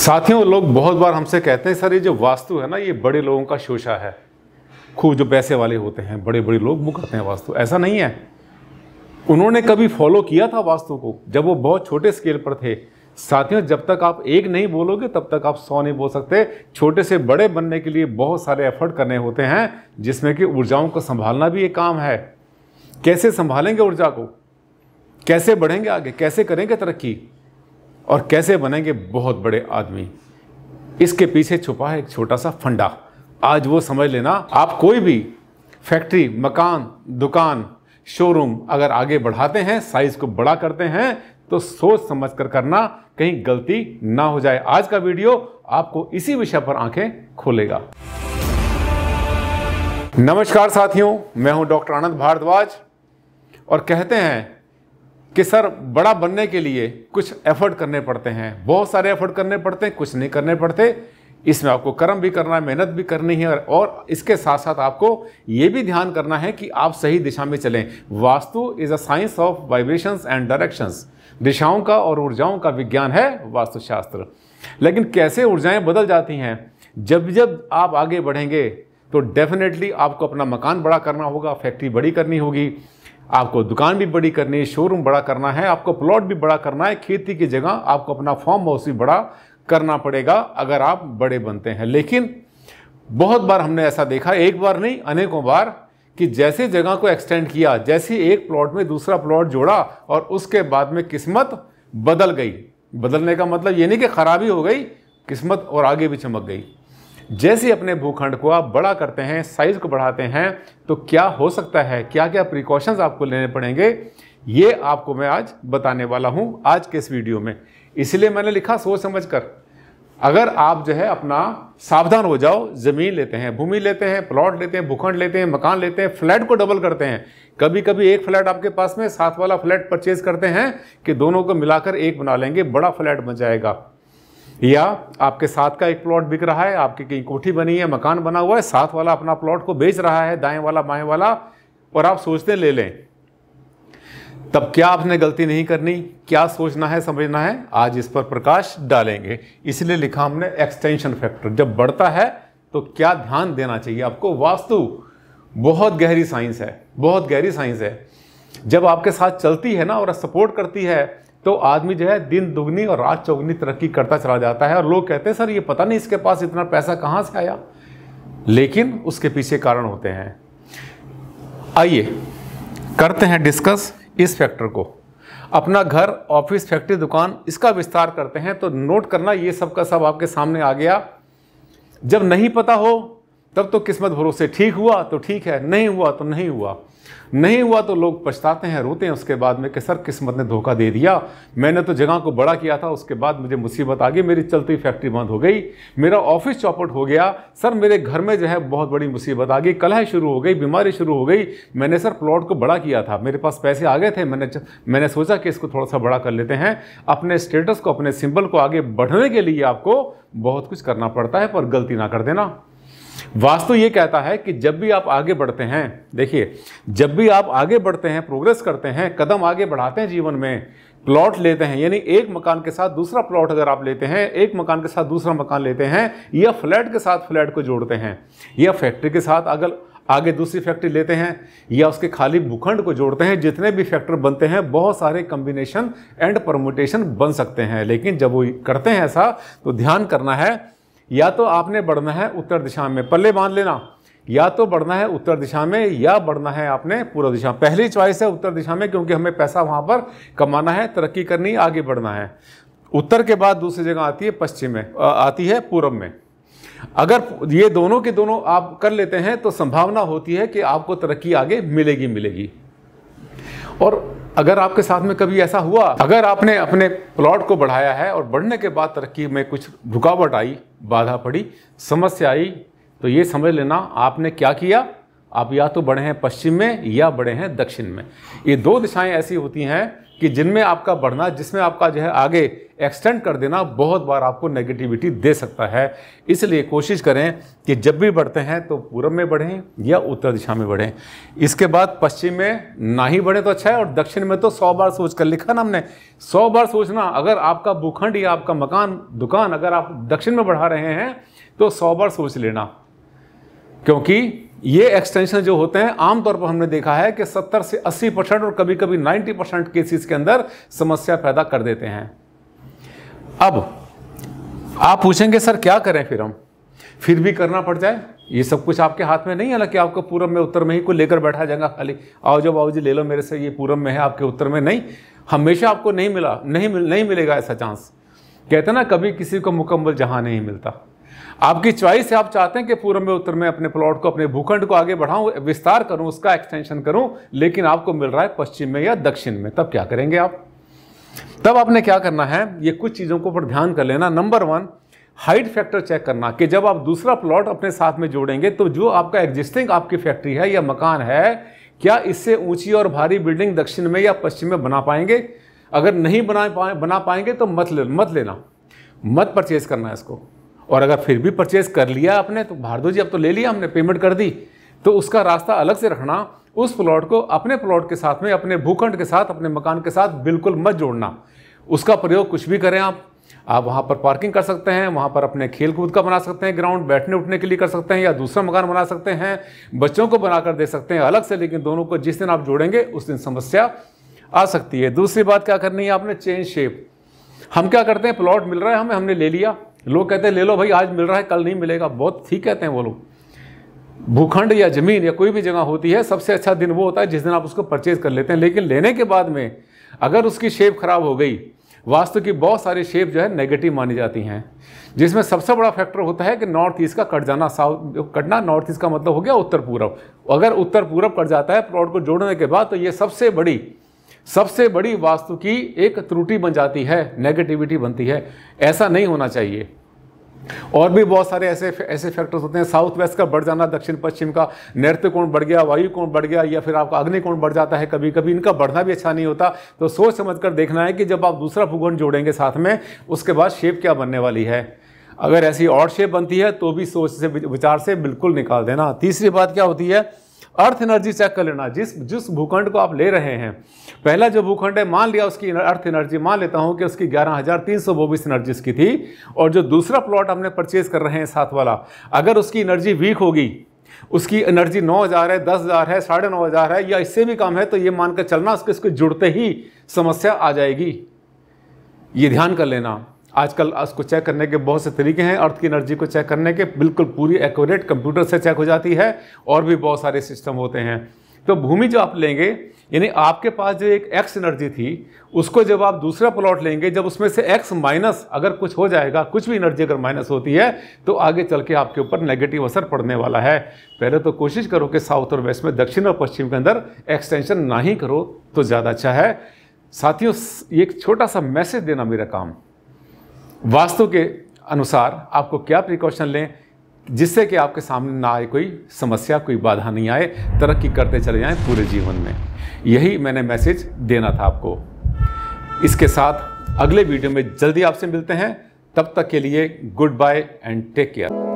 साथियों लोग बहुत बार हमसे कहते हैं सर ये जो वास्तु है ना ये बड़े लोगों का शोषा है खूब जो पैसे वाले होते हैं बड़े बड़े लोग वो करते हैं वास्तु ऐसा नहीं है उन्होंने कभी फॉलो किया था वास्तु को जब वो बहुत छोटे स्केल पर थे साथियों जब तक आप एक नहीं बोलोगे तब तक आप सौ नहीं बोल सकते छोटे से बड़े बनने के लिए बहुत सारे एफर्ट करने होते हैं जिसमें कि ऊर्जाओं को संभालना भी एक काम है कैसे संभालेंगे ऊर्जा को कैसे बढ़ेंगे आगे कैसे करेंगे तरक्की और कैसे बनेंगे बहुत बड़े आदमी इसके पीछे छुपा है एक छोटा सा फंडा आज वो समझ लेना आप कोई भी फैक्ट्री मकान दुकान शोरूम अगर आगे बढ़ाते हैं साइज को बड़ा करते हैं तो सोच समझ कर करना कहीं गलती ना हो जाए आज का वीडियो आपको इसी विषय पर आंखें खोलेगा नमस्कार साथियों मैं हूं डॉक्टर आनंद भारद्वाज और कहते हैं कि सर बड़ा बनने के लिए कुछ एफर्ट करने पड़ते हैं बहुत सारे एफर्ट करने पड़ते हैं कुछ नहीं करने पड़ते इसमें आपको कर्म भी करना है मेहनत भी करनी है और इसके साथ साथ आपको ये भी ध्यान करना है कि आप सही दिशा में चलें Vastu is a science of vibrations and directions दिशाओं का और ऊर्जाओं का विज्ञान है वास्तुशास्त्र लेकिन कैसे ऊर्जाएं बदल जाती हैं जब जब आप आगे बढ़ेंगे तो डेफिनेटली आपको अपना मकान बड़ा करना होगा फैक्ट्री बड़ी करनी होगी आपको दुकान भी बड़ी करनी है शोरूम बड़ा करना है आपको प्लॉट भी बड़ा करना है खेती की जगह आपको अपना फॉर्म हाउस भी बड़ा करना पड़ेगा अगर आप बड़े बनते हैं लेकिन बहुत बार हमने ऐसा देखा एक बार नहीं अनेकों बार कि जैसे जगह को एक्सटेंड किया जैसे एक प्लॉट में दूसरा प्लॉट जोड़ा और उसके बाद में किस्मत बदल गई बदलने का मतलब ये नहीं कि खराबी हो गई किस्मत और आगे भी चमक गई जैसे अपने भूखंड को आप बड़ा करते हैं साइज को बढ़ाते हैं तो क्या हो सकता है क्या क्या प्रिकॉशंस आपको लेने पड़ेंगे ये आपको मैं आज बताने वाला हूँ आज के इस वीडियो में इसलिए मैंने लिखा सोच समझ कर अगर आप जो है अपना सावधान हो जाओ ज़मीन लेते हैं भूमि लेते हैं प्लॉट लेते हैं भूखंड लेते हैं मकान लेते हैं फ्लैट को डबल करते हैं कभी कभी एक फ्लैट आपके पास में साथ वाला फ्लैट परचेज करते हैं कि दोनों को मिलाकर एक बना लेंगे बड़ा फ्लैट बन जाएगा या आपके साथ का एक प्लॉट बिक रहा है आपकी कहीं कोठी बनी है मकान बना हुआ है साथ वाला अपना प्लॉट को बेच रहा है दाएं वाला बाएं वाला और आप सोचते ले लें तब क्या आपने गलती नहीं करनी क्या सोचना है समझना है आज इस पर प्रकाश डालेंगे इसलिए लिखा हमने एक्सटेंशन फैक्टर जब बढ़ता है तो क्या ध्यान देना चाहिए आपको वास्तु बहुत गहरी साइंस है बहुत गहरी साइंस है जब आपके साथ चलती है ना और सपोर्ट करती है तो आदमी जो है दिन दुगनी और रात चौगनी तरक्की करता चला जाता है और लोग कहते हैं सर ये पता नहीं इसके पास इतना पैसा कहाँ से आया लेकिन उसके पीछे कारण होते हैं आइए करते हैं डिस्कस इस फैक्टर को अपना घर ऑफिस फैक्ट्री दुकान इसका विस्तार करते हैं तो नोट करना ये सब का सब आपके सामने आ गया जब नहीं पता हो तब तो किस्मत भरोसे ठीक हुआ तो ठीक है नहीं हुआ तो नहीं हुआ नहीं हुआ तो लोग पछताते हैं रोते हैं उसके बाद में कि सर किस्मत ने धोखा दे दिया मैंने तो जगह को बड़ा किया था उसके बाद मुझे मुसीबत आ गई मेरी चलती फैक्ट्री बंद हो गई मेरा ऑफिस चौपट हो गया सर मेरे घर में जो है बहुत बड़ी मुसीबत आ गई कलह शुरू हो गई बीमारी शुरू हो गई मैंने सर प्लॉट को बड़ा किया था मेरे पास पैसे आ गए थे मैंने मैंने सोचा कि इसको थोड़ा सा बड़ा कर लेते हैं अपने स्टेटस को अपने सिंबल को आगे बढ़ने के लिए आपको बहुत कुछ करना पड़ता है पर गलती ना कर देना वास्तु ये कहता है कि जब भी आप आगे बढ़ते हैं देखिए जब भी आप आगे बढ़ते हैं प्रोग्रेस करते हैं कदम आगे बढ़ाते हैं जीवन में प्लॉट लेते हैं यानी एक मकान के साथ दूसरा प्लॉट अगर आप लेते हैं एक मकान के साथ दूसरा मकान लेते हैं या फ्लैट के साथ फ्लैट को जोड़ते हैं या फैक्ट्री के साथ अगर आगे दूसरी फैक्ट्री लेते हैं या उसके खाली भूखंड को जोड़ते हैं जितने भी फैक्टर बनते हैं बहुत सारे कम्बिनेशन एंड परमोटेशन बन सकते हैं लेकिन जब वो करते हैं ऐसा तो ध्यान करना है या तो आपने बढ़ना है उत्तर दिशा में पल्ले बांध लेना या तो बढ़ना है उत्तर दिशा में या बढ़ना है आपने पूर्व दिशा पहली चॉइस है उत्तर दिशा में क्योंकि हमें पैसा वहां पर कमाना है तरक्की करनी आगे बढ़ना है उत्तर के बाद दूसरी जगह आती है पश्चिम में आती है पूर्व में अगर ये दोनों के दोनों आप कर लेते हैं तो संभावना होती है कि आपको तरक्की आगे मिलेगी मिलेगी और अगर आपके साथ में कभी ऐसा हुआ अगर आपने अपने प्लॉट को बढ़ाया है और बढ़ने के बाद तरक्की में कुछ रुकावट आई बाधा पड़ी समस्या आई तो ये समझ लेना आपने क्या किया आप या तो बढ़े हैं पश्चिम में या बढ़े हैं दक्षिण में ये दो दिशाएं ऐसी होती हैं कि जिनमें आपका बढ़ना जिसमें आपका जो है आगे एक्सटेंड कर देना बहुत बार आपको नेगेटिविटी दे सकता है इसलिए कोशिश करें कि जब भी बढ़ते हैं तो पूर्व में बढ़ें या उत्तर दिशा में बढ़ें इसके बाद पश्चिम में ना ही बढ़ें तो अच्छा है और दक्षिण में तो सौ बार सोच कर लिखा ना हमने सौ बार सोचना अगर आपका भूखंड या आपका मकान दुकान अगर आप दक्षिण में बढ़ा रहे हैं तो सौ बार सोच लेना क्योंकि ये एक्सटेंशन जो होते हैं आमतौर पर हमने देखा है कि 70 से 80 परसेंट और कभी कभी 90 परसेंट केसेस के अंदर समस्या पैदा कर देते हैं अब आप पूछेंगे सर क्या करें फिर हम फिर भी करना पड़ जाए ये सब कुछ आपके हाथ में नहीं है ना कि आपको पूरब में उत्तर में ही को लेकर बैठा जाएगा खाली आओ जो बाबू जी ले लो मेरे से ये पूरब में है आपके उत्तर में नहीं हमेशा आपको नहीं मिला नहीं मिल नहीं मिलेगा ऐसा चांस कहते ना कभी किसी को मुकम्मल जहां नहीं मिलता आपकी च्वाइस है आप चाहते हैं कि पूर्व में उत्तर में अपने प्लॉट को अपने भूखंड को आगे बढ़ाऊं विस्तार करूं उसका एक्सटेंशन करूं लेकिन आपको मिल रहा है पश्चिम में या दक्षिण में तब क्या करेंगे आप तब आपने क्या करना है ये कुछ चीज़ों को पर ध्यान कर लेना number one height factor check करना कि जब आप दूसरा प्लॉट अपने साथ में जोड़ेंगे तो जो आपका एग्जिस्टिंग आपकी फैक्ट्री है या मकान है क्या इससे ऊंची और भारी बिल्डिंग दक्षिण में या पश्चिम में बना पाएंगे अगर नहीं बना पाए बना पाएंगे तो मत ले मत लेना मत परचेज करना है इसको और अगर फिर भी परचेज कर लिया आपने तो भारदो जी अब तो ले लिया हमने पेमेंट कर दी तो उसका रास्ता अलग से रखना उस प्लॉट को अपने प्लॉट के साथ में अपने भूखंड के साथ अपने मकान के साथ बिल्कुल मत जोड़ना उसका प्रयोग कुछ भी करें आप आप वहाँ पर पार्किंग कर सकते हैं वहाँ पर अपने खेल कूद का बना सकते हैं ग्राउंड बैठने उठने के लिए कर सकते हैं या दूसरा मकान बना सकते हैं बच्चों को बनाकर दे सकते हैं अलग से लेकिन दोनों को जिस दिन आप जोड़ेंगे उस दिन समस्या आ सकती है दूसरी बात क्या करनी है आपने चेंज शेप हम क्या करते हैं प्लॉट मिल रहा है हमें हमने ले लिया लोग कहते हैं ले लो भाई आज मिल रहा है कल नहीं मिलेगा बहुत ठीक कहते हैं वो लोग भूखंड या ज़मीन या कोई भी जगह होती है सबसे अच्छा दिन वो होता है जिस दिन आप उसको परचेज कर लेते हैं लेकिन लेने के बाद में अगर उसकी शेप खराब हो गई वास्तु की बहुत सारी शेप जो है नेगेटिव मानी जाती हैं जिसमें सबसे बड़ा फैक्टर होता है कि नॉर्थ ईस्ट का कट जाना साउथ कटना नॉर्थ ईस्ट का मतलब हो गया उत्तर पूर्व अगर उत्तर पूर्व कट जाता है प्लॉट को जोड़ने के बाद तो ये सबसे बड़ी सबसे बड़ी वास्तु की एक त्रुटि बन जाती है नेगेटिविटी बनती है ऐसा नहीं होना चाहिए और भी बहुत सारे ऐसे ऐसे फैक्टर्स होते हैं साउथ वेस्ट का बढ़ जाना दक्षिण पश्चिम का नृत्य कोण बढ़ गया वायु कोण बढ़ गया या फिर आपका अग्नि कोण बढ़ जाता है कभी कभी इनका बढ़ना भी अच्छा नहीं होता तो सोच समझ कर देखना है कि जब आप दूसरा भूगोण जोड़ेंगे साथ में उसके बाद शेप क्या बनने वाली है अगर ऐसी और शेप बनती है तो भी सोच से विचार से बिल्कुल निकाल देना तीसरी बात क्या होती है अर्थ एनर्जी चेक कर लेना जिस जिस भूखंड को आप ले रहे हैं पहला जो भूखंड है मान लिया उसकी अर्थ एनर्जी मान लेता हूं कि उसकी ग्यारह हज़ार तीन सौ बोबिस एनर्जी उसकी थी और जो दूसरा प्लॉट हमने परचेज कर रहे हैं साथ वाला अगर उसकी एनर्जी वीक होगी उसकी एनर्जी नौ हज़ार है दस हज़ार है साढ़े नौ हज़ार है या इससे भी कम है तो ये मानकर चलना उसके उसके जुड़ते ही समस्या आ जाएगी ये ध्यान कर लेना आजकल उसको चेक करने के बहुत से तरीके हैं अर्थ की एनर्जी को चेक करने के बिल्कुल पूरी एक्यूरेट कंप्यूटर से चेक हो जाती है और भी बहुत सारे सिस्टम होते हैं तो भूमि जो आप लेंगे यानी आपके पास जो एक एक्स एनर्जी थी उसको जब आप दूसरा प्लॉट लेंगे जब उसमें से एक्स माइनस अगर कुछ हो जाएगा कुछ भी एनर्जी अगर माइनस होती है तो आगे चल के आपके ऊपर नेगेटिव असर पड़ने वाला है पहले तो कोशिश करो कि साउथ और वेस्ट में दक्षिण और पश्चिम के अंदर एक्सटेंशन ना ही करो तो ज़्यादा अच्छा है साथियों एक छोटा सा मैसेज देना मेरा काम वास्तु के अनुसार आपको क्या प्रिकॉशन लें जिससे कि आपके सामने ना आए कोई समस्या कोई बाधा नहीं आए तरक्की करते चले जाएं पूरे जीवन में यही मैंने मैसेज देना था आपको इसके साथ अगले वीडियो में जल्दी आपसे मिलते हैं तब तक के लिए goodbye and take care